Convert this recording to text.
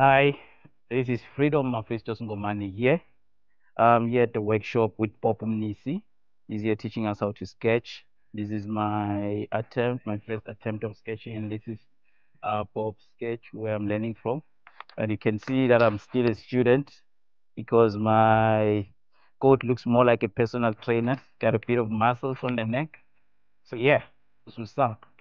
Hi, this is Freedom Mafistos Ngomani here. I'm here at the workshop with Pop Nisi. He's here teaching us how to sketch. This is my attempt, my first attempt of sketching, and this is uh, Pop's sketch where I'm learning from. And you can see that I'm still a student because my coat looks more like a personal trainer. Got a bit of muscles on the neck. So yeah, this was up.